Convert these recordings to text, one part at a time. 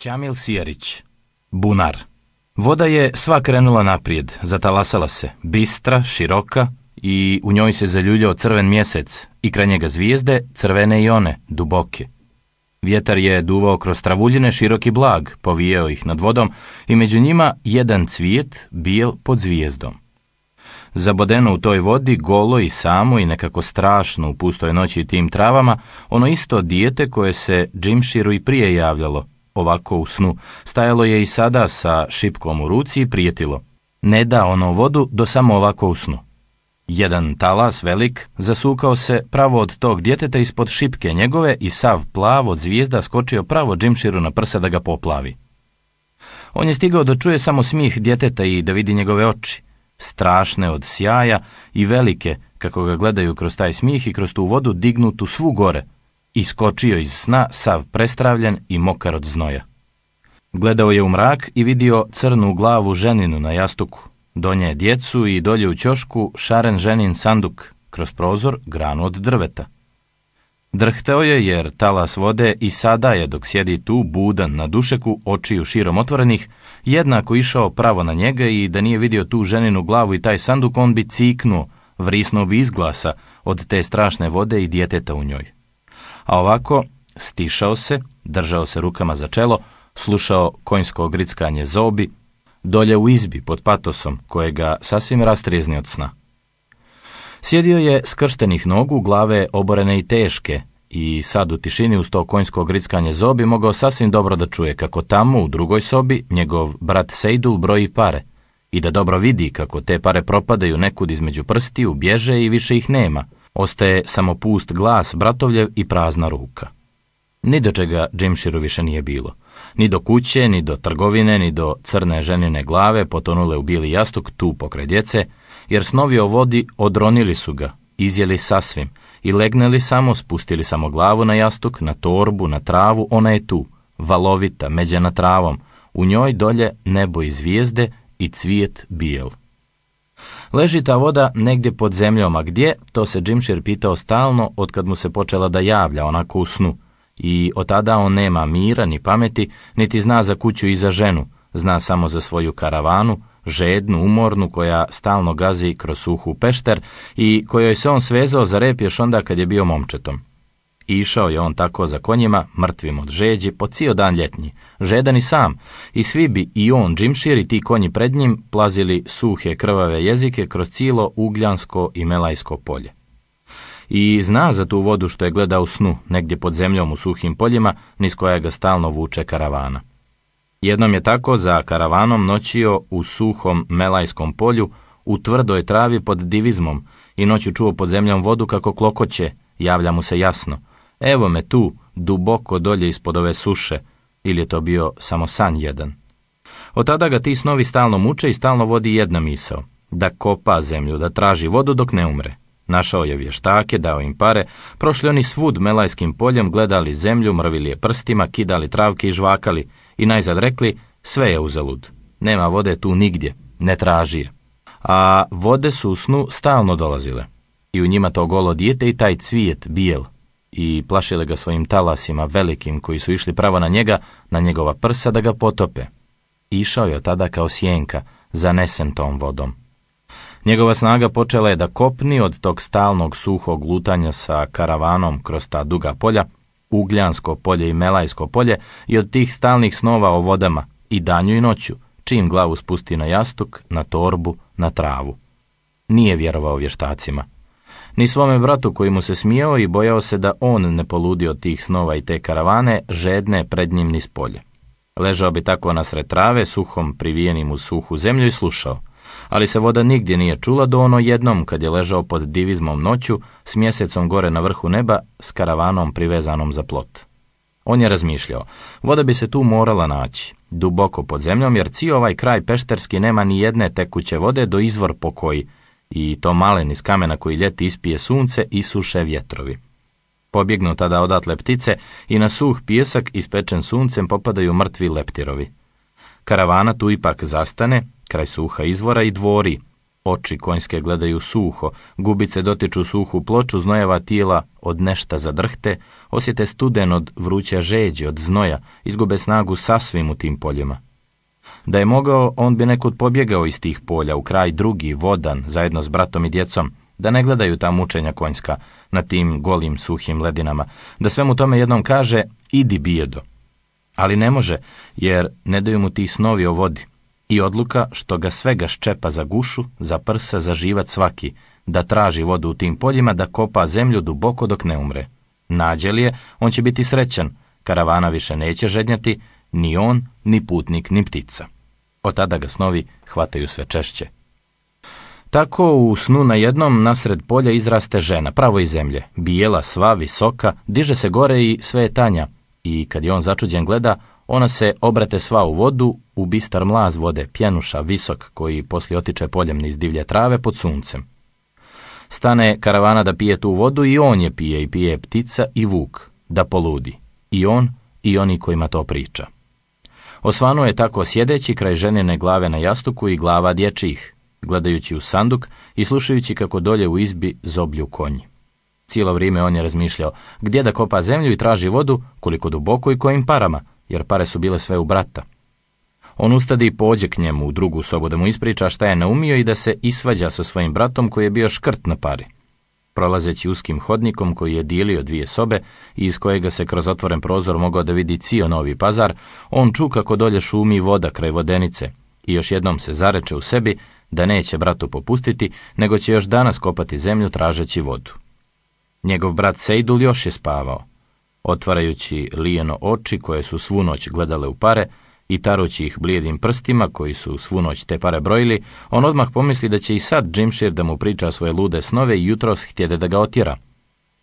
Čamil Sijarić, Bunar Voda je sva krenula naprijed, zatalasala se, bistra, široka i u njoj se zaljuljao crven mjesec i kraj njega zvijezde, crvene i one, duboke. Vjetar je duvao kroz travuljine široki blag, povijeo ih nad vodom i među njima jedan cvijet, bijel pod zvijezdom. Zabodeno u toj vodi, golo i samo i nekako strašno u pustoj noći tim travama, ono isto dijete koje se Džimširu i prije javljalo, ovako u snu. Stajalo je i sada sa šipkom u ruci i prijetilo. Ne da ono vodu do samo ovako u snu. Jedan talas velik zasukao se pravo od tog djeteta ispod šipke njegove i sav plav od zvijezda skočio pravo Džimširu na prsa da ga poplavi. On je stigao da čuje samo smih djeteta i da vidi njegove oči, strašne od sjaja i velike, kako ga gledaju kroz taj smih i kroz tu vodu dignutu svu gore, Iskočio iz sna, sav prestravljen i mokar od znoja. Gledao je u mrak i vidio crnu glavu ženinu na jastuku. Donje nje djecu i dolje u ćošku šaren ženin sanduk, kroz prozor granu od drveta. Drhteo je jer talas vode i sada je dok sjedi tu budan na dušeku očiju širom otvorenih, jednako išao pravo na njega i da nije vidio tu ženinu glavu i taj sanduk on bi ciknuo, vrisnuo bi izglasa od te strašne vode i djeteta u njoj a ovako stišao se, držao se rukama za čelo, slušao konjsko ogrickanje zobi, dolje u izbi pod patosom kojega sasvim rastrizni od sna. Sjedio je skrštenih nogu, glave oborene i teške, i sad u tišini uz to konjsko grickanje zobi mogao sasvim dobro da čuje kako tamo u drugoj sobi njegov brat Sejdul broji pare i da dobro vidi kako te pare propadaju nekud između prstiju, bježe i više ih nema – Ostaje samo pust glas bratovljev i prazna ruka. Ni do čega Džimširu više nije bilo. Ni do kuće, ni do trgovine, ni do crne ženine glave potonule u bili jastuk tu pokraj djece, jer snovi o vodi odronili su ga, izjeli sasvim, i legneli samo, spustili samo glavu na jastuk, na torbu, na travu, ona je tu, valovita, međena travom, u njoj dolje nebo i zvijezde i cvijet bijel. Leži ta voda negdje pod zemljom, a gdje, to se Shear pitao stalno od kad mu se počela da javlja onako u snu. I od tada on nema mira ni pameti, niti zna za kuću i za ženu, zna samo za svoju karavanu, žednu, umornu, koja stalno gazi kroz suhu pešter i kojoj se on svezao za rep još onda kad je bio momčetom. I išao je on tako za konjima, mrtvim od žeđi, po cijel dan ljetnji, žedan i sam, i svi bi i on, Džimšir i ti konji pred njim, plazili suhe krvave jezike kroz cijelo ugljansko i melajsko polje. I zna za tu vodu što je gledao u snu, negdje pod zemljom u suhim poljima, niz koja ga stalno vuče karavana. Jednom je tako za karavanom noćio u suhom melajskom polju, u tvrdoj travi pod divizmom, i noću čuo pod zemljom vodu kako klokoće, javlja mu se jasno, Evo me tu, duboko dolje ispod ove suše, ili je to bio samo san jedan. Od tada ga ti snovi stalno muče i stalno vodi jedna misao, da kopa zemlju, da traži vodu dok ne umre. Našao je vještake, dao im pare, prošli oni svud melajskim poljem, gledali zemlju, mrvili je prstima, kidali travke i žvakali i najzad rekli, sve je uzalud. Nema vode tu nigdje, ne traži je. A vode su u snu stalno dolazile. I u njima to golo dijete i taj cvijet, bijel, i plašile ga svojim talasima velikim koji su išli pravo na njega, na njegova prsa da ga potope. Išao je tada kao sjenka, zanesen tom vodom. Njegova snaga počela je da kopni od tog stalnog suhog lutanja sa karavanom kroz ta duga polja, Ugljansko polje i Melajsko polje i od tih stalnih snova o vodama i danju i noću, čim glavu spusti na jastuk, na torbu, na travu. Nije vjerovao vještacima. Ni svome bratu koji mu se smijao i bojao se da on ne poludio od tih snova i te karavane, žedne pred njim ni spolje. Ležao bi tako nasred trave, suhom privijenim u suhu zemlju i slušao, ali se voda nigdje nije čula do ono jednom kad je ležao pod divizmom noću s mjesecom gore na vrhu neba s karavanom privezanom za plot. On je razmišljao, voda bi se tu morala naći, duboko pod zemljom jer cijel ovaj kraj pešterski nema ni jedne tekuće vode do izvor koji i to malen iz kamena koji ljeti ispije sunce i suše vjetrovi. Pobjegnu tada odatle ptice i na suh pijesak ispečen suncem popadaju mrtvi leptirovi. Karavana tu ipak zastane, kraj suha izvora i dvori. Oči konjske gledaju suho, gubice dotiču suhu ploču znojeva tijela od nešta zadrhte, osjete studen od vruća žeđi, od znoja, izgube snagu sasvim u tim poljima. Da je mogao, on bi nekud pobjegao iz tih polja u kraj drugi, vodan, zajedno s bratom i djecom, da ne gledaju ta mučenja konjska na tim golim, suhim ledinama, da svemu tome jednom kaže idi bijedo. Ali ne može, jer ne daju mu ti snovi o vodi i odluka što ga svega ščepa za gušu, za prsa, za živac svaki, da traži vodu u tim poljima, da kopa zemlju duboko dok ne umre. Nađe li je, on će biti srećan, karavana više neće žednjati, ni on, ni putnik, ni ptica. Od tada ga snovi hvataju sve češće. Tako u snu na jednom nasred polja izraste žena, pravo iz zemlje, bijela, sva, visoka, diže se gore i sve je tanja. I kad je on začuđen gleda, ona se obrate sva u vodu, u bistar mlaz vode, pjenuša, visok, koji poslije otiče poljem niz divlje trave pod suncem. Stane karavana da pije tu vodu i on je pije i pije ptica i vuk, da poludi. I on i oni kojima to priča. Osvanuo je tako sjedeći kraj ženine glave na jastuku i glava dječjih, gledajući u sanduk i slušajući kako dolje u izbi zoblju konji. Cijelo vrijeme on je razmišljao gdje da kopa zemlju i traži vodu, koliko duboko i kojim parama, jer pare su bile sve u brata. On ustadi i pođe k njemu u drugu sobu da mu ispriča šta je naumio i da se isvađa sa svojim bratom koji je bio škrt na pari. Prolazeći uskim hodnikom koji je dijelio dvije sobe i iz kojega se kroz otvoren prozor mogao da vidi cio novi pazar, on ču kako dolje šumi voda kraj vodenice i još jednom se zareče u sebi da neće bratu popustiti, nego će još danas kopati zemlju tražeći vodu. Njegov brat Sejdul još je spavao. Otvarajući lijeno oči koje su svu noć gledale u pare, i tarući ih blijedim prstima, koji su svu noć te pare brojili, on odmah pomisli da će i sad Džimšir da mu priča svoje lude snove i jutros htjede da ga otjera.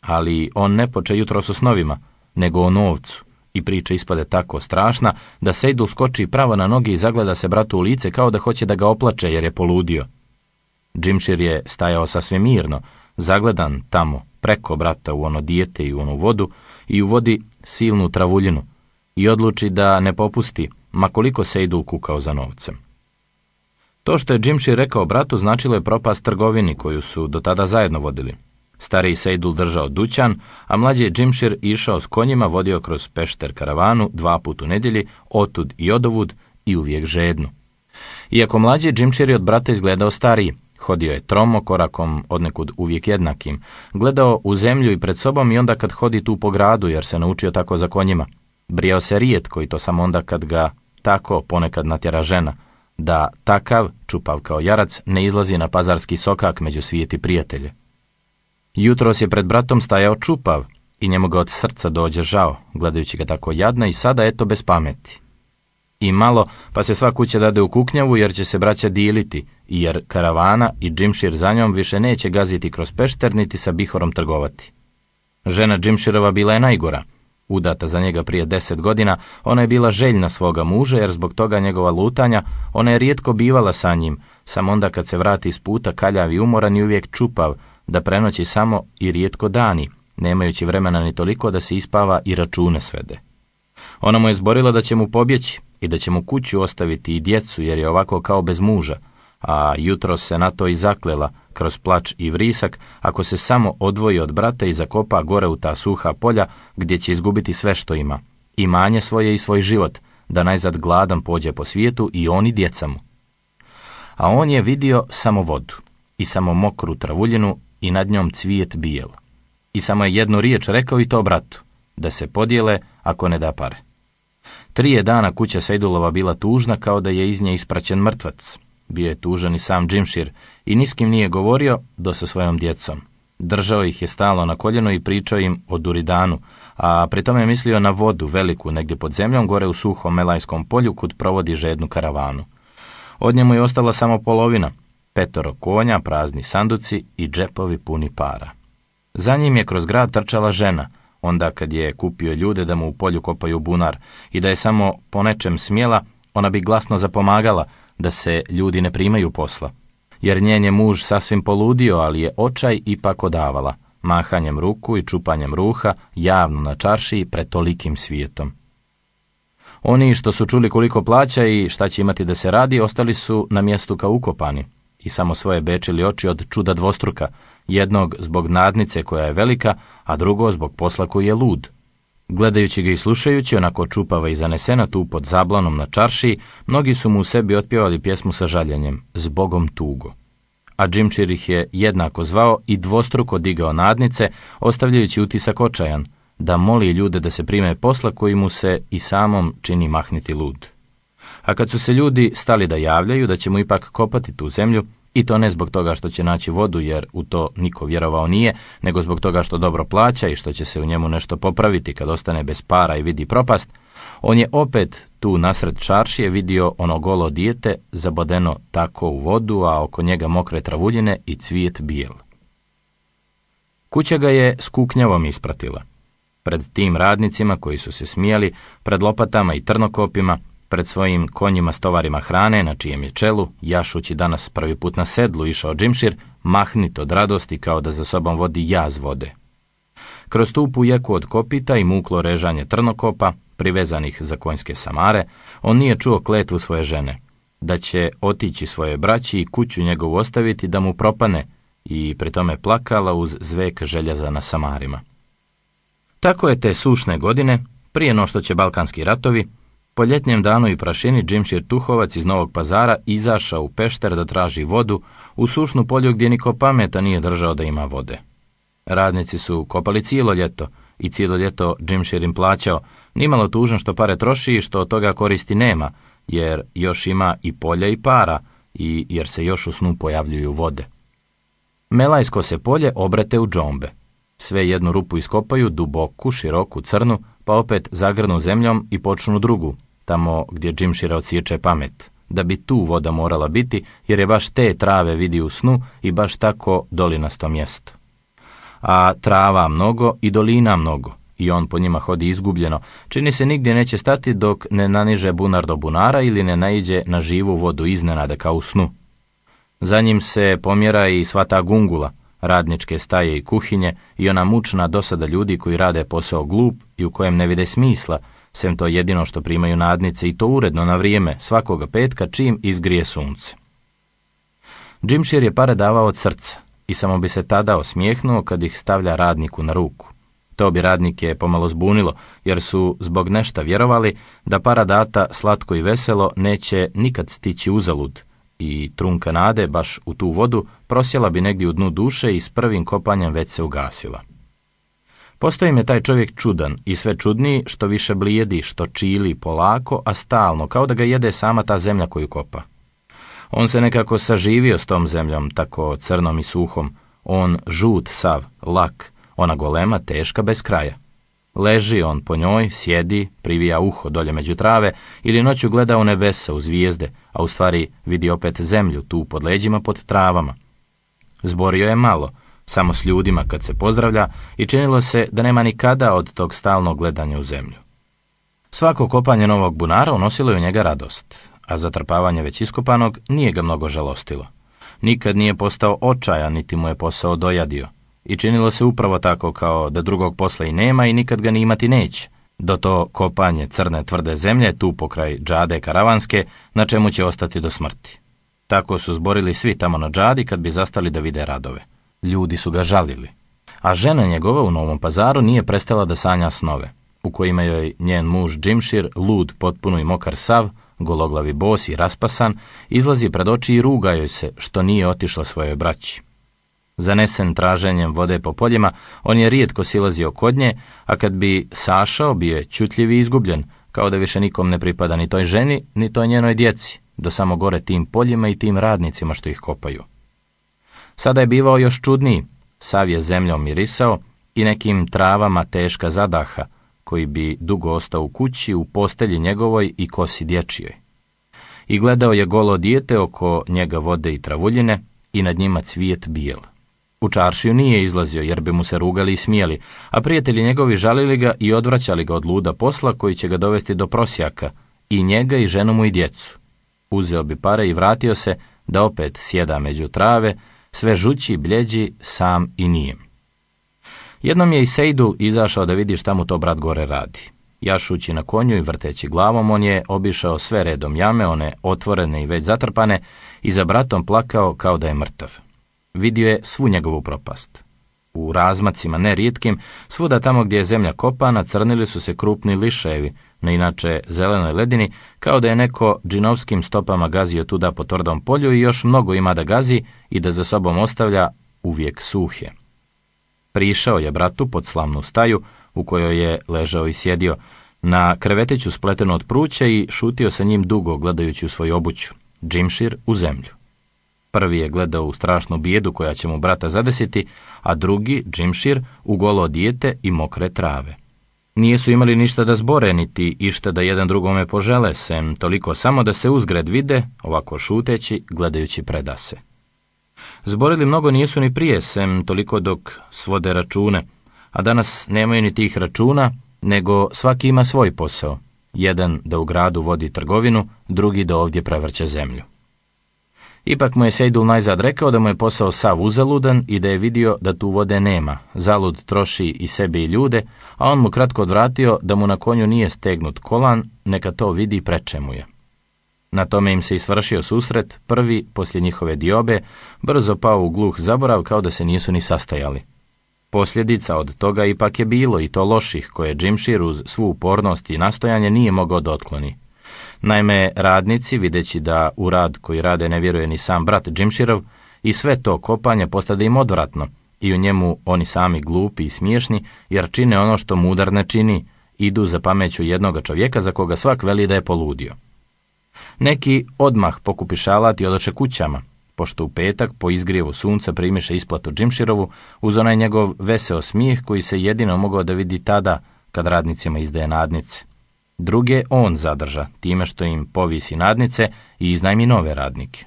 Ali on ne poče jutros u snovima, nego o novcu i priča ispade tako strašna da Sejdu skoči pravo na noge i zagleda se bratu u lice kao da hoće da ga oplače jer je poludio. Džimšir je stajao sasvim mirno, zagledan tamo, preko brata u ono dijete i u onu vodu i uvodi silnu travuljinu i odluči da ne popusti, koliko se idu kukao za novcem. To što je Jimši rekao bratu značilo je propast trgovini koju su do tada zajedno vodili. Stariji Sejdul držao dućan, a mlađi je Džimšir išao s konjima, vodio kroz pešter karavanu dva put u nedjelji, otud i odovud i uvijek žednu. Iako mlađi Džimšir je od brata izgledao stariji, hodio je tromo korakom odnekud uvijek jednakim, gledao u zemlju i pred sobom i onda kad hodi tu po gradu jer se naučio tako za konjima. Brijao se rijetko i to samo onda kad ga tako ponekad natjera žena, da takav, čupav kao jarac, ne izlazi na pazarski sokak među svijeti prijatelje. Jutros je pred bratom stajao čupav i njemu ga od srca dođe žao, gledajući ga tako jadna i sada eto bez pameti. I malo, pa se sva kuća dade u kuknjavu jer će se braća diliti, jer karavana i Džimšir za njom više neće gaziti kroz pešter niti sa bihorom trgovati. Žena Džimširova bila je najgora – Udata za njega prije deset godina, ona je bila željna svoga muža jer zbog toga njegova lutanja, ona je rijetko bivala sa njim, samo onda kad se vrati iz puta kaljav i umoran i uvijek čupav, da prenoći samo i rijetko dani, nemajući vremena ni toliko da se ispava i račune svede. Ona mu je zborila da će mu pobjeći i da će mu kuću ostaviti i djecu jer je ovako kao bez muža, a jutro se na to i zaklela, kroz plač i vrisak, ako se samo odvoji od brata i zakopa gore u ta suha polja gdje će izgubiti sve što ima, imanje svoje i svoj život, da najzad gladan pođe po svijetu i oni djeca mu. A on je vidio samo vodu i samo mokru travuljinu i nad njom cvijet bijel. I samo je jednu riječ rekao i to bratu, da se podijele ako ne da pare. Trije dana kuća Sejdulova bila tužna kao da je iz nje ispraćen mrtvac. Bio je tužan i sam Džimšir i niskim nije govorio do sa svojom djecom. Držao ih je stalo na koljeno i pričao im o Duridanu, a pri tome je mislio na vodu veliku negdje pod zemljom gore u suhom Melajskom polju kud provodi žednu karavanu. Od njemu je ostala samo polovina, petoro konja, prazni sanduci i džepovi puni para. Za njim je kroz grad trčala žena, onda kad je kupio ljude da mu u polju kopaju bunar i da je samo po nečem smjela, ona bi glasno zapomagala, da se ljudi ne primaju posla. Jer njen je muž sasvim poludio, ali je očaj ipak odavala, mahanjem ruku i čupanjem ruha javno na čaršiji pred tolikim svijetom. Oni što su čuli koliko plaća i šta će imati da se radi, ostali su na mjestu kao ukopani i samo svoje bečili oči od čuda dvostruka, jednog zbog nadnice koja je velika, a drugo zbog posla koji je lud. Gledajući ga i slušajući, onako čupava i zanesena tu pod zablanom na čarši, mnogi su mu u sebi otpjevali pjesmu sa žaljenjem, s Bogom tugo. A Jim ih je jednako zvao i dvostruko digao nadnice, ostavljajući utisak očajan, da moli ljude da se prime posla koji mu se i samom čini mahniti lud. A kad su se ljudi stali da javljaju da će mu ipak kopati tu zemlju, i to ne zbog toga što će naći vodu, jer u to niko vjerovao nije, nego zbog toga što dobro plaća i što će se u njemu nešto popraviti kad ostane bez para i vidi propast. On je opet tu nasred čaršije vidio ono golo dijete zabodeno tako u vodu, a oko njega mokre travuljine i cvijet bijel. Kuća ga je s kuknjavom ispratila. Pred tim radnicima koji su se smijali, pred lopatama i trnokopima, Pred svojim konjima stovarima hrane, na čijem je čelu, jašući danas prvi put na sedlu išao Džimšir, mahnit od radosti kao da za sobom vodi jaz vode. Kroz tupu jeku od kopita i muklo režanje trnokopa, privezanih za konjske samare, on nije čuo kletvu svoje žene, da će otići svoje braći i kuću njegovu ostaviti da mu propane i pri tome plakala uz zvek željeza na samarima. Tako je te sušne godine, prije no što će balkanski ratovi, po ljetnjem danu i prašini Džimšir Tuhovac iz Novog pazara izašao u pešter da traži vodu u sušnu polju gdje niko pameta nije držao da ima vode. Radnici su kopali cijelo ljeto i cijelo ljeto Džimšir im plaćao, nimalo tužan što pare troši i što od toga koristi nema, jer još ima i polja i para i jer se još u snu pojavljuju vode. Melajsko se polje obrete u džombe. Sve jednu rupu iskopaju, duboku, široku, crnu, pa opet zagrnu zemljom i počnu drugu, tamo gdje Džimšira odsječe pamet, da bi tu voda morala biti, jer je baš te trave vidi u snu i baš tako dolinasto mjesto. A trava mnogo i dolina mnogo, i on po njima hodi izgubljeno, čini se nigdje neće stati dok ne naniže bunar do bunara ili ne naiđe na živu vodu iznenada kao u snu. Za njim se pomjera i sva ta gungula, radničke staje i kuhinje i ona mučna dosada ljudi koji rade posao glup i u kojem ne vide smisla, sem to jedino što primaju nadnice i to uredno na vrijeme, svakoga petka čim izgrije sunce. Jimshire je pare davao od srca i samo bi se tada osmijehnuo kad ih stavlja radniku na ruku. To bi radnike pomalo zbunilo, jer su zbog nešta vjerovali da para data slatko i veselo neće nikad stići uzalud i trunka nade baš u tu vodu prosjela bi negdje u dnu duše i s prvim kopanjem već se ugasila. Postoji me taj čovjek čudan i sve čudniji što više blijedi, što čili polako, a stalno, kao da ga jede sama ta zemlja koju kopa. On se nekako saživio s tom zemljom, tako crnom i suhom. On žut sav, lak, ona golema, teška, bez kraja. Leži on po njoj, sjedi, privija uho dolje među trave ili noću gleda u nebesa, u zvijezde, a u stvari vidi opet zemlju tu pod leđima, pod travama. Zborio je malo, samo s ljudima kad se pozdravlja i činilo se da nema nikada od tog stalnog gledanja u zemlju. Svako kopanje novog bunara unosilo je u njega radost, a zatrpavanje već iskopanog nije ga mnogo žalostilo. Nikad nije postao očajan, niti mu je posao dojadio. I činilo se upravo tako kao da drugog posla i nema i nikad ga ni imati neće. Do to kopanje crne tvrde zemlje tu pokraj džade karavanske, na čemu će ostati do smrti. Tako su zborili svi tamo na džadi kad bi zastali da vide radove. Ljudi su ga žalili. A žena njegova u Novom pazaru nije prestala da sanja snove, u kojima joj njen muž Džimšir, lud, potpuno i mokar sav, gologlavi bos i raspasan, izlazi pred oči i ruga joj se što nije otišla svojoj braći. Zanesen traženjem vode po poljima, on je rijetko silazio kod nje, a kad bi sašao, bio je čutljiv i izgubljen, kao da više nikom ne pripada ni toj ženi, ni toj njenoj djeci, do samo gore tim poljima i tim radnicima što ih kopaju. Sada je bivao još čudniji, sav je zemljom mirisao i nekim travama teška zadaha, koji bi dugo ostao u kući, u postelji njegovoj i kosi dječjoj. I gledao je golo dijete oko njega vode i travuljine i nad njima cvijet bijel. U čaršiju nije izlazio jer bi mu se rugali i smijeli, a prijatelji njegovi žalili ga i odvraćali ga od luda posla koji će ga dovesti do prosjaka, i njega i ženu mu i djecu. Uzeo bi pare i vratio se da opet sjeda među trave, sve žući bljeđi sam i nije. Jednom je i Sejdul izašao da vidi šta mu to brat gore radi. Jašući na konju i vrteći glavom, on je obišao sve redom jame, one otvorene i već zatrpane, i za bratom plakao kao da je mrtav. Vidio je svu njegovu propast. U razmacima, ne rijetkim svuda tamo gdje je zemlja kopana, crnili su se krupni liševi, na inače zelenoj ledini, kao da je neko džinovskim stopama gazio tuda po tvrdom polju i još mnogo ima da gazi i da za sobom ostavlja uvijek suhe. Prišao je bratu pod slamnu staju u kojoj je ležao i sjedio, na krevetiću spletenu od pruća i šutio sa njim dugo gledajući u svoju obuću, džimšir u zemlju. Prvi je gledao u strašnu bijedu koja će mu brata zadesiti, a drugi, džimšir, u golo dijete i mokre trave. Nijesu imali ništa da zbore, niti išta da jedan drugome požele sem, toliko samo da se uzgred vide, ovako šuteći, gledajući predase. Zborili mnogo nisu ni prije, sem toliko dok svode račune, a danas nemaju ni tih računa, nego svaki ima svoj posao. Jedan da u gradu vodi trgovinu, drugi da ovdje prevrće zemlju. Ipak mu je Sejdul najzad rekao da mu je posao sav uzaludan i da je vidio da tu vode nema. Zalud troši i sebe i ljude, a on mu kratko odvratio da mu na konju nije stegnut kolan, neka to vidi preče mu je. Na tome im se i svršio susret, prvi, poslije njihove diobe, brzo pao u gluh zaborav kao da se nisu ni sastajali. Posljedica od toga ipak je bilo i to loših koje Džimšir uz svu upornost i nastojanje nije mogao da otkloni. Naime, radnici, videći da u rad koji rade ne vjeruje ni sam brat Džimširov, i sve to kopanje postade im odvratno, i u njemu oni sami glupi i smiješni, jer čine ono što mudar ne čini, idu za pameću jednoga čovjeka za koga svak veli da je poludio. Neki odmah pokupi šalat i odoše kućama, pošto u petak po izgrijevu sunca primiše isplatu Džimširovu uz onaj njegov veseo smijeh koji se jedino mogao da vidi tada kad radnicima izdaje nadnice. Druge on zadrža time što im povisi nadnice i iznajmi nove radnike.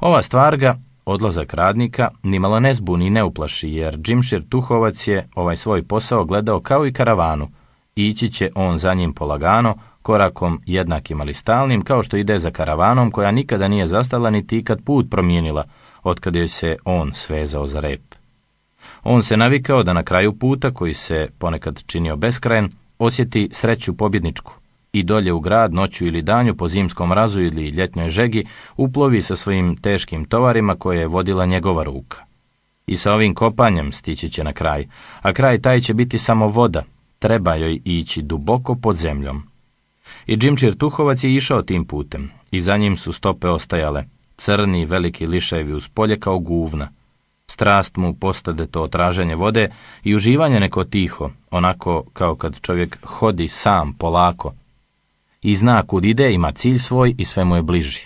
Ova stvar ga, odlazak radnika, nimalo ne zbuni i ne uplaši jer Džimšir Tuhovac je ovaj svoj posao gledao kao i karavanu. Ići će on za njim polagano, korakom jednakim ali stalnim kao što ide za karavanom koja nikada nije zastala niti ikad put promijenila otkad joj se on svezao za rep. On se navikao da na kraju puta koji se ponekad činio beskrajen osjeti sreću pobjedničku i dolje u grad noću ili danju po zimskom razu ili ljetnoj žegi uplovi sa svojim teškim tovarima koje je vodila njegova ruka. I sa ovim kopanjem stići će na kraj, a kraj taj će biti samo voda, treba joj ići duboko pod zemljom. I Džimčir Tuhovac je išao tim putem i za njim su stope ostajale, crni veliki liševi uz polje kao guvna, Strast mu postade to traženje vode i uživanje neko tiho, onako kao kad čovjek hodi sam polako. I zna kud ide, ima cilj svoj i sve mu je bliži.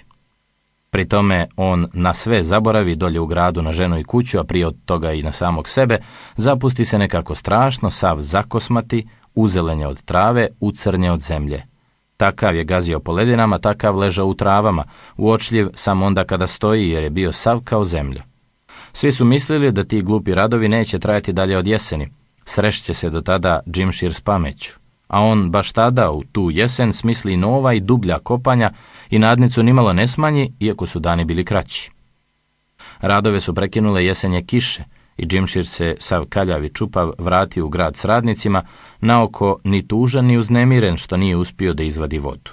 Pri tome on na sve zaboravi dolje u gradu na ženu i kuću, a prije od toga i na samog sebe, zapusti se nekako strašno, sav zakosmati, uzelenje od trave, ucrnje od zemlje. Takav je gazio po ledinama, takav ležao u travama, uočljiv sam onda kada stoji jer je bio sav kao zemlja. Svi su mislili da ti glupi radovi neće trajati dalje od jeseni. Srešće se do tada Shear s pameću. A on baš tada u tu jesen smisli nova i dublja kopanja i nadnicu nimalo ne smanji, iako su dani bili kraći. Radove su prekinule jesenje kiše i Džimšir se sav kaljav i čupav vrati u grad s radnicima, naoko ni tužan ni uznemiren što nije uspio da izvadi vodu.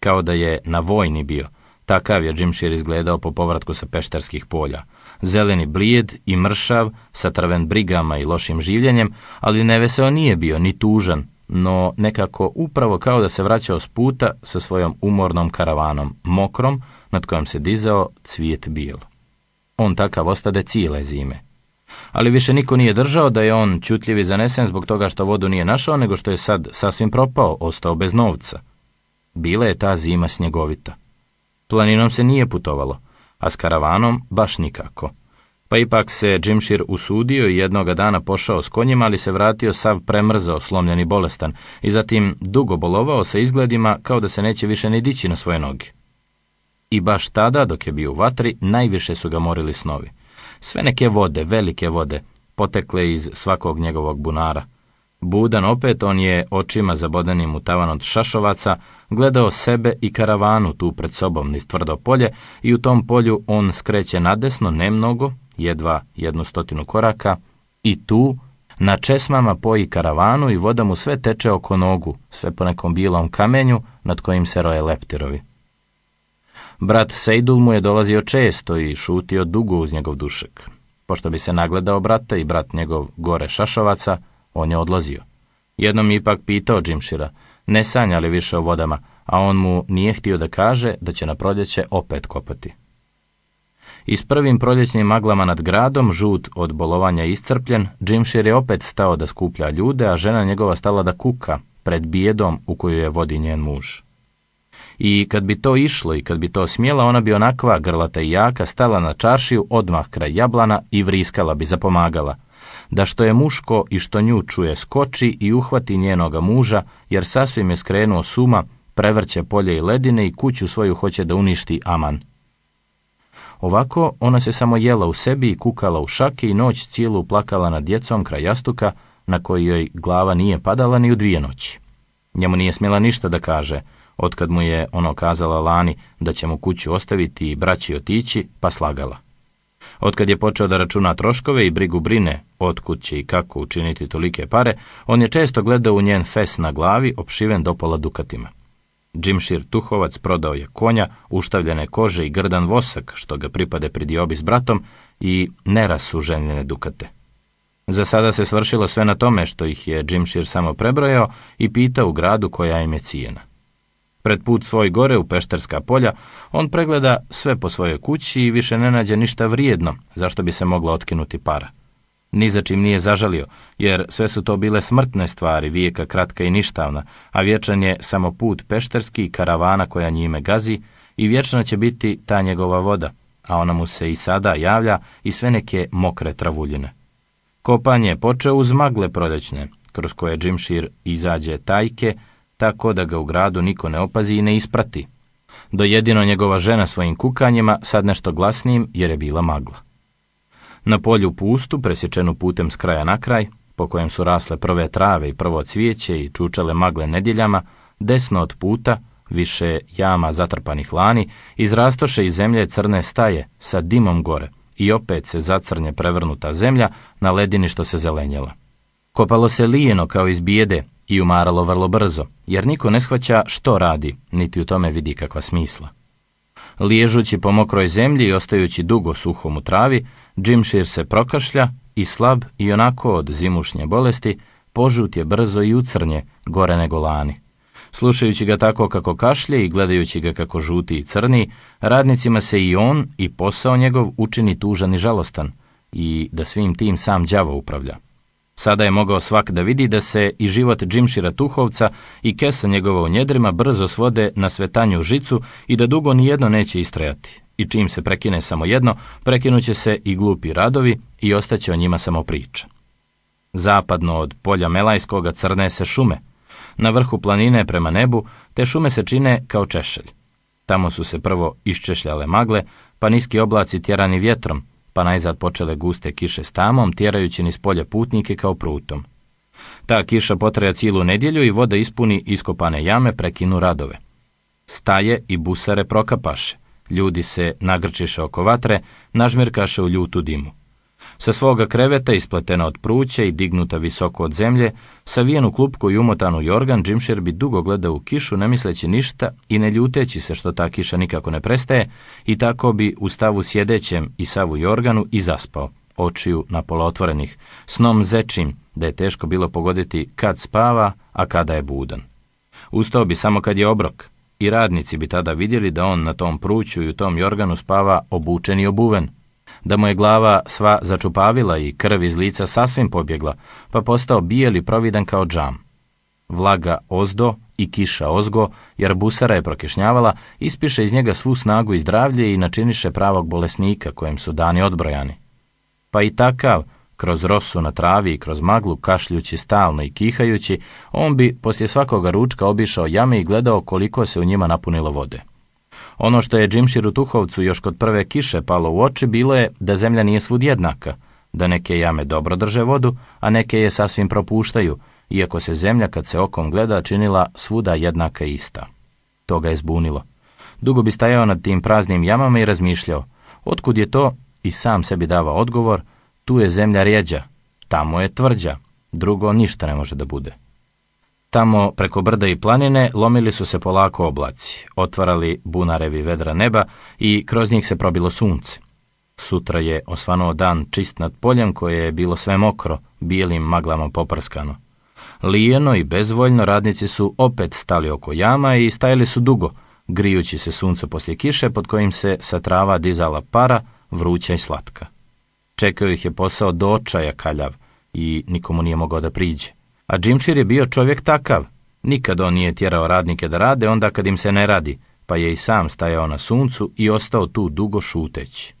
Kao da je na vojni bio, takav je Džimšir izgledao po povratku sa peštarskih polja – zeleni blijed i mršav, sa trven brigama i lošim življenjem, ali neveseo nije bio ni tužan, no nekako upravo kao da se vraćao s puta sa svojom umornom karavanom, mokrom, nad kojom se dizao cvijet bil. On takav ostade cijele zime. Ali više niko nije držao da je on čutljivi zanesen zbog toga što vodu nije našao, nego što je sad sasvim propao, ostao bez novca. Bila je ta zima snjegovita. Planinom se nije putovalo a s karavanom baš nikako. Pa ipak se Džimšir usudio i jednoga dana pošao s konjima, ali se vratio sav premrzao, slomljen i bolestan, i zatim dugo bolovao sa izgledima kao da se neće više ni dići na svoje noge. I baš tada, dok je bio u vatri, najviše su ga morili snovi. Sve neke vode, velike vode, potekle iz svakog njegovog bunara – Budan opet on je očima zabodenim u tavan od šašovaca gledao sebe i karavanu tu pred sobom niz tvrdo polje i u tom polju on skreće nadesno ne mnogo, jedva jednu stotinu koraka i tu na česmama poji karavanu i voda mu sve teče oko nogu, sve po nekom bilom kamenju nad kojim se roje leptirovi. Brat Sejdul mu je dolazio često i šutio dugo uz njegov dušek. Pošto bi se nagledao brata i brat njegov gore šašovaca, on je odlazio. Jednom ipak pitao Džimšira, ne sanja li više o vodama, a on mu nije htio da kaže da će na proljeće opet kopati. I s prvim proljećnim maglama nad gradom, žut od bolovanja iscrpljen, Džimšir je opet stao da skuplja ljude, a žena njegova stala da kuka pred bijedom u koju je vodi njen muž. I kad bi to išlo i kad bi to smjela, ona bi onakva grlata i jaka stala na čaršiju odmah kraj jablana i vriskala bi zapomagala da što je muško i što nju čuje skoči i uhvati njenoga muža, jer sasvim je skrenuo suma, prevrće polje i ledine i kuću svoju hoće da uništi Aman. Ovako ona se samo jela u sebi i kukala u šake i noć cijelu plakala nad djecom kraj jastuka na kojoj joj glava nije padala ni u dvije noći. Njemu nije smjela ništa da kaže, otkad mu je ono kazala Lani da će mu kuću ostaviti i braći otići, pa slagala. Otkad je počeo da računa troškove i brigu brine, otkud će i kako učiniti tolike pare, on je često gledao u njen fes na glavi, opšiven do pola dukatima. Džimšir Tuhovac prodao je konja, uštavljene kože i grdan vosak, što ga pripade pri diobi s bratom, i nerasu dukate. Za sada se svršilo sve na tome što ih je Džimšir samo prebrojao i pitao u gradu koja im je cijena. Pred put svoj gore u Pešterska polja, on pregleda sve po svojoj kući i više ne nađe ništa vrijedno, zašto bi se mogla otkinuti para. Ni za čim nije zažalio, jer sve su to bile smrtne stvari, vijeka kratka i ništavna, a vječan je samo put Pešterski i karavana koja njime gazi i vječna će biti ta njegova voda, a ona mu se i sada javlja i sve neke mokre travuljine. Kopanje počeo uz magle proljećne, kroz koje Džimšir izađe tajke, tako da ga u gradu niko ne opazi i ne isprati. Dojedino njegova žena svojim kukanjima, sad nešto glasnijim jer je bila magla. Na polju pustu, presječenu putem s kraja na kraj, po kojem su rasle prve trave i prvo cvijeće i čučale magle nedjeljama, desno od puta, više jama zatrpanih lani, izrastoše iz zemlje crne staje sa dimom gore i opet se zacrnje prevrnuta zemlja na ledini što se zelenjela. Kopalo se lijeno kao iz bijede i umaralo vrlo brzo, jer niko ne shvaća što radi, niti u tome vidi kakva smisla. Liježući po mokroj zemlji i ostajući dugo suhom u travi, Jimshir se prokašlja i slab i onako od zimušnje bolesti, požut je brzo i ucrnje, gore nego lani. Slušajući ga tako kako kašlje i gledajući ga kako žuti i crni, radnicima se i on i posao njegov učini tužan i žalostan i da svim tim sam đavo upravlja. Sada je mogao svak da vidi da se i život Džimšira Tuhovca i kesa njegova u njedrima brzo svode na svetanju žicu i da dugo nijedno neće istrajati. I čim se prekine samo jedno, prekinuće se i glupi radovi i ostaće o njima samo priča. Zapadno od polja Melajskoga crne se šume. Na vrhu planine prema nebu te šume se čine kao češelj. Tamo su se prvo iščešljale magle, pa niski oblaci tjerani vjetrom, pa najzad počele guste kiše s tamom, tjerajući niz polja putnike kao prutom. Ta kiša potraja cijelu nedjelju i voda ispuni iskopane jame prekinu radove. Staje i busare prokapaše, ljudi se nagrčiše oko vatre, nažmirkaše u ljutu dimu. Sa svoga kreveta, ispletena od pruća i dignuta visoko od zemlje, savijenu klupku i umotanu u jorgan, Jimšer bi dugo gledao u kišu, ne misleći ništa i ne ljuteći se što ta kiša nikako ne prestaje, i tako bi u stavu sjedećem i savu jorganu i zaspao, očiju na otvorenih, snom zečim, da je teško bilo pogoditi kad spava, a kada je budan. Ustao bi samo kad je obrok, i radnici bi tada vidjeli da on na tom pruću i u tom jorganu spava obučen i obuven, da mu je glava sva začupavila i krv iz lica sasvim pobjegla, pa postao bijeli providan kao džam. Vlaga ozdo i kiša ozgo, jer busara je prokišnjavala, ispiše iz njega svu snagu i zdravlje i načiniše pravog bolesnika kojem su dani odbrojani. Pa i takav, kroz rosu na travi i kroz maglu, kašljući stalno i kihajući, on bi poslije svakoga ručka obišao jame i gledao koliko se u njima napunilo vode. Ono što je Džimširu Tuhovcu još kod prve kiše palo u oči bilo je da zemlja nije svud jednaka, da neke jame dobro drže vodu, a neke je sasvim propuštaju, iako se zemlja kad se okom gleda činila svuda jednaka ista. To ga je zbunilo. Dugo bi stajao nad tim praznim jamama i razmišljao, otkud je to, i sam sebi dava odgovor, tu je zemlja rijeđa, tamo je tvrđa, drugo ništa ne može da bude. Tamo, preko brda i planine, lomili su se polako oblaci, otvarali bunarevi vedra neba i kroz njih se probilo sunce. Sutra je osvanuo dan čist nad poljem koje je bilo sve mokro, bijelim maglama poprskano. Lijeno i bezvoljno radnici su opet stali oko jama i stajali su dugo, grijući se sunce poslije kiše pod kojim se sa trava dizala para, vruća i slatka. Čekao ih je posao do očaja kaljav i nikomu nije mogao da priđe. A Džimšir je bio čovjek takav. Nikad on nije tjerao radnike da rade onda kad im se ne radi, pa je i sam stajao na suncu i ostao tu dugo šuteć.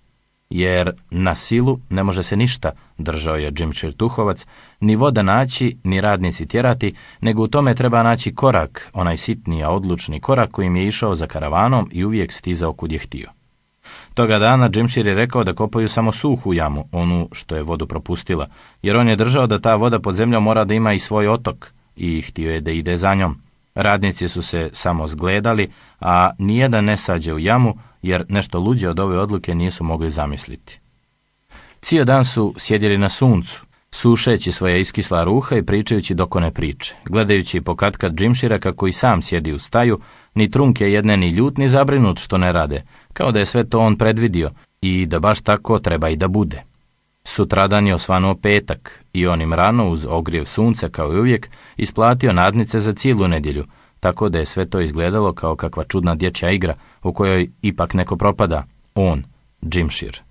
Jer na silu ne može se ništa, držao je Džimšir Tuhovac, ni voda naći, ni radnici tjerati, nego u tome treba naći korak, onaj sitnija odlučni korak kojim je išao za karavanom i uvijek stizao kud je htio. Toga dana Džimšir je rekao da kopaju samo suhu jamu, onu što je vodu propustila, jer on je držao da ta voda pod zemljom mora da ima i svoj otok i htio je da ide za njom. Radnici su se samo zgledali, a nijedan ne sađe u jamu, jer nešto luđe od ove odluke nisu mogli zamisliti. Cijel dan su sjedili na suncu, sušeći svoja iskisla ruha i pričajući dokone priče, gledajući pokatka Džimšira kako i sam sjedi u staju, ni trunke jedne ni ljut ni zabrinut što ne rade, kao da je sve to on predvidio i da baš tako treba i da bude. Sutradan je osvanuo petak i on im rano uz ogrijev sunca kao i uvijek isplatio nadnice za cijelu nedjelju, tako da je sve to izgledalo kao kakva čudna dječja igra u kojoj ipak neko propada, on, Jimshir.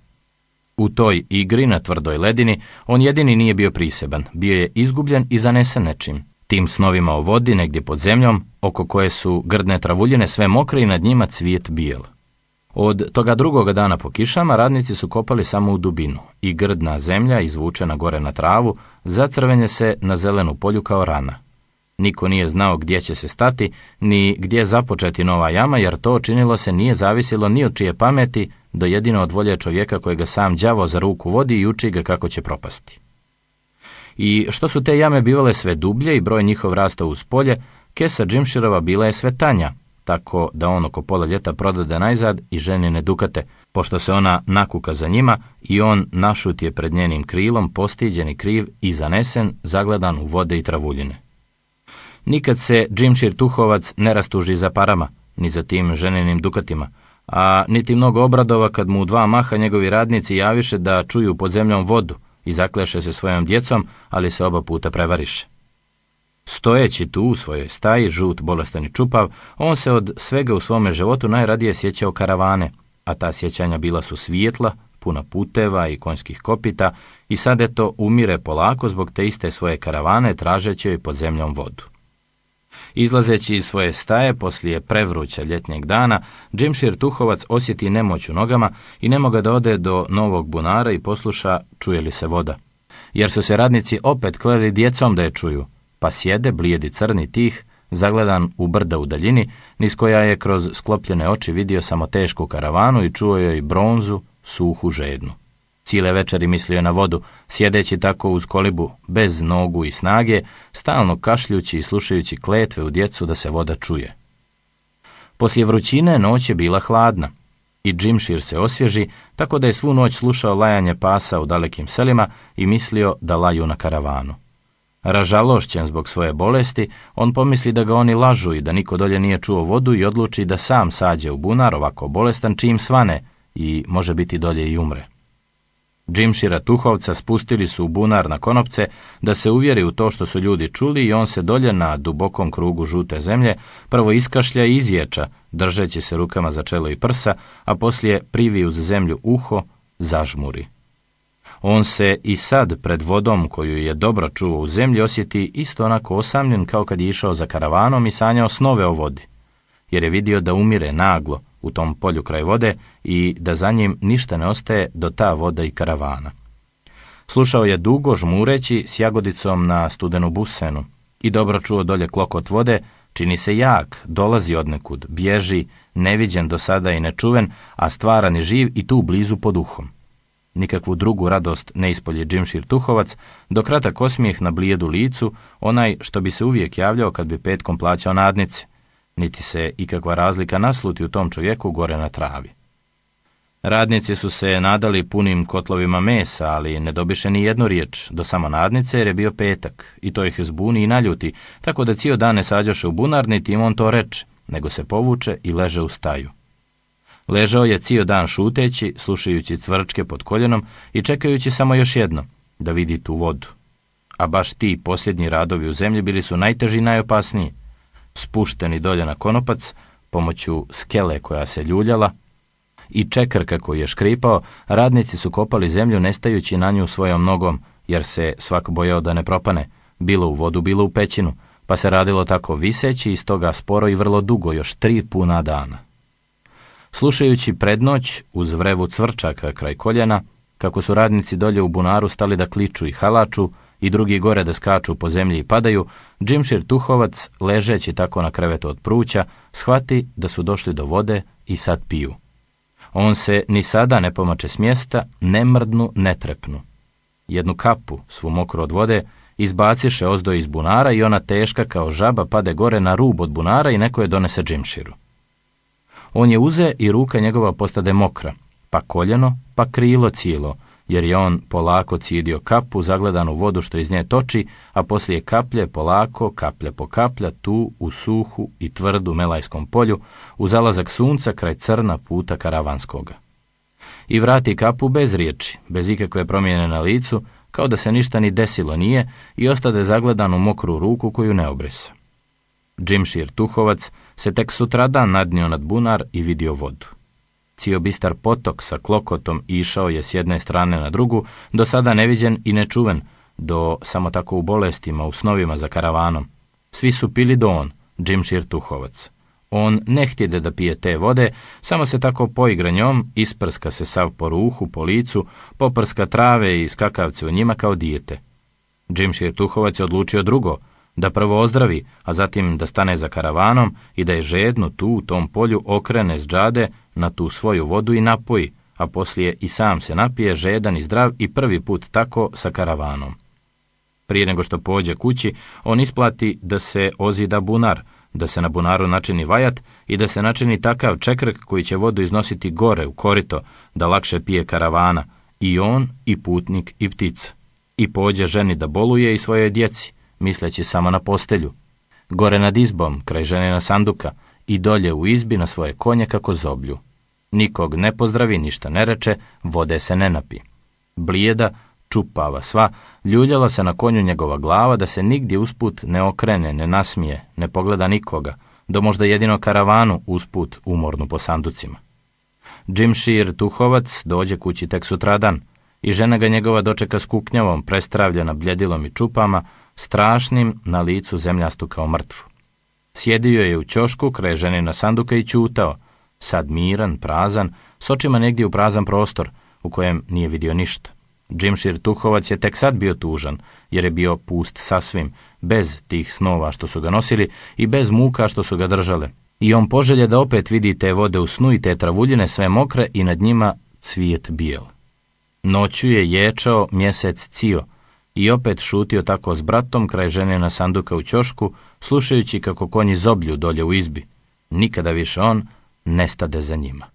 U toj igri na tvrdoj ledini on jedini nije bio priseban, bio je izgubljen i zanesen nečim. Tim snovima o vodi negdje pod zemljom, oko koje su grdne travuljine sve mokre i nad njima cvijet bijel. Od toga drugoga dana po kišama radnici su kopali samo u dubinu i grdna zemlja, izvučena gore na travu, zacrvenje se na zelenu polju kao rana. Niko nije znao gdje će se stati, ni gdje započeti nova jama, jer to činilo se nije zavisilo ni od čije pameti, do jedino od volje čovjeka kojega sam đavo za ruku vodi i uči ga kako će propasti. I što su te jame bivale sve dublje i broj njihov rastao uz polje, kesa Džimširova bila je sve tanja, tako da on oko pola ljeta prodade najzad i ženine dukate, pošto se ona nakuka za njima i on našut je pred njenim krilom postiđen i kriv i zanesen, zagledan u vode i travuljine. Nikad se Džimšir Tuhovac ne rastuži za parama, ni za tim ženinim dukatima, a niti mnogo obradova kad mu u dva maha njegovi radnici javiše da čuju pod zemljom vodu i zakleše se svojom djecom, ali se oba puta prevariše. Stojeći tu u svojoj staji, žut, bolestan i čupav, on se od svega u svome životu najradije sjećao karavane, a ta sjećanja bila su svijetla, puna puteva i konjskih kopita i sad eto umire polako zbog te iste svoje karavane tražeći joj pod zemljom vodu. Izlazeći iz svoje staje poslije prevruća ljetnjeg dana, Džimšir Tuhovac osjeti nemoć u nogama i ne moga da ode do novog bunara i posluša čuje li se voda. Jer su se radnici opet kleli djecom da je čuju, pa sjede, blijedi crni tih, zagledan u brda u daljini, niz koja je kroz sklopljene oči vidio samo tešku karavanu i čuo joj bronzu, suhu žednu. Cijele večeri mislio na vodu, sjedeći tako uz kolibu, bez nogu i snage, stalno kašljući i slušajući kletve u djecu da se voda čuje. Poslije vrućine noć je bila hladna i Džimšir se osvježi, tako da je svu noć slušao lajanje pasa u dalekim selima i mislio da laju na karavanu. Ražalošćen zbog svoje bolesti, on pomisli da ga oni lažu i da niko dolje nije čuo vodu i odluči da sam sađe u bunar ovako bolestan čim svane i može biti dolje i umre. Džimšira Tuhovca spustili su u bunar na konopce da se uvjeri u to što su ljudi čuli i on se dolje na dubokom krugu žute zemlje prvo iskašlja i izječa, držeći se rukama za čelo i prsa, a poslije privi uz zemlju uho, zažmuri. On se i sad pred vodom koju je dobro čuo u zemlji osjeti isto onako osamljen kao kad je išao za karavanom i sanjao snove o vodi, jer je vidio da umire naglo u tom polju kraj vode i da za njim ništa ne ostaje do ta voda i karavana. Slušao je dugo žmureći s jagodicom na studenu busenu i dobro čuo dolje klokot vode, čini se jak, dolazi odnekud, bježi, neviđen do sada i nečuven, a stvaran i živ i tu blizu pod uhom. Nikakvu drugu radost ne ispolje Džimšir Tuhovac, do kratak osmijeh na blijedu licu, onaj što bi se uvijek javljao kad bi petkom plaćao nadnice. Niti se ikakva razlika nasluti u tom čovjeku gore na travi. Radnici su se nadali punim kotlovima mesa, ali ne dobiše ni jednu riječ, do samo nadnice jer je bio petak, i to ih zbuni i naljuti, tako da cijel dan ne sađaše u bunar, niti im on to reče, nego se povuče i leže u staju. Ležao je cijel dan šuteći, slušajući cvrčke pod koljenom i čekajući samo još jedno, da vidi tu vodu. A baš ti posljednji radovi u zemlji bili su najteži i najopasniji. Spušteni dolje na konopac, pomoću skele koja se ljuljala, i čekrka koji je škripao, radnici su kopali zemlju nestajući na nju svojom nogom, jer se svak bojao da ne propane, bilo u vodu, bilo u pećinu, pa se radilo tako viseći i stoga sporo i vrlo dugo, još tri puna dana. Slušajući prednoć uz vrevu cvrčaka kraj koljena, kako su radnici dolje u bunaru stali da kliču i halaču i drugi gore da skaču po zemlji i padaju, Džimšir Tuhovac, ležeći tako na krevetu od pruća, shvati da su došli do vode i sad piju. On se ni sada ne pomače s mjesta, ne mrdnu, ne trepnu. Jednu kapu, svu mokru od vode, izbaciše ozdo iz bunara i ona teška kao žaba pade gore na rub od bunara i neko je donese Džimširu. On je uze i ruka njegova postade mokra, pa koljeno, pa krilo cijelo, jer je on polako cidio kapu zagledanu vodu što iz nje toči, a poslije kaplje polako, kaplje po kaplja, tu u suhu i tvrdu melajskom polju, u zalazak sunca kraj crna puta karavanskoga. I vrati kapu bez riječi, bez ikakve promjene na licu, kao da se ništa ni desilo nije i ostade zagledan u mokru ruku koju ne obrisa. Džimšir Tuhovac se tek sutradan nadnio nad bunar i vidio vodu. bistar potok sa klokotom išao je s jedne strane na drugu, do sada neviđen i nečuven, do samo tako u bolestima, u snovima za karavanom. Svi su pili do on, Džimšir Tuhovac. On ne htjede da pije te vode, samo se tako poigra njom, isprska se sav po ruhu, po licu, poprska trave i skakavce u njima kao dijete. Džimšir Tuhovac je odlučio drugo, da prvo ozdravi, a zatim da stane za karavanom i da je žednu tu u tom polju okrene s džade na tu svoju vodu i napoji, a poslije i sam se napije žedan i zdrav i prvi put tako sa karavanom. Prije nego što pođe kući, on isplati da se ozida bunar, da se na bunaru načini vajat i da se načini takav čekrk koji će vodu iznositi gore u korito, da lakše pije karavana, i on, i putnik, i ptic I pođe ženi da boluje i svoje djeci, misleći samo na postelju. Gore nad izbom, kraj žene na sanduka, i dolje u izbi na svoje konje kako zoblju. Nikog ne pozdravi, ništa ne reče, vode se ne napi. Blijeda, čupava sva, ljuljala se na konju njegova glava da se nigdje usput ne okrene, ne nasmije, ne pogleda nikoga, do možda jedino karavanu usput umornu po sanducima. Jim Shear Tuhovac dođe kući tek sutradan i žena ga njegova dočeka s kuknjavom, prestravljena bljedilom i čupama, strašnim na licu zemljastu kao mrtvu. Sjedio je u čošku kreženi na sanduka i čutao, sad miran, prazan, s očima negdje u prazan prostor, u kojem nije vidio ništa. Džimšir Tuhovac je tek sad bio tužan, jer je bio pust sasvim, bez tih snova što su ga nosili i bez muka što su ga držale. I on poželje da opet vidi te vode u snu i te travuljine sve mokre i nad njima cvijet bijel. Noću je ječao mjesec cio, i opet šutio tako s bratom kraj žene na sanduka u ćošku, slušajući kako konji zoblju dolje u izbi. Nikada više on nestade za njima.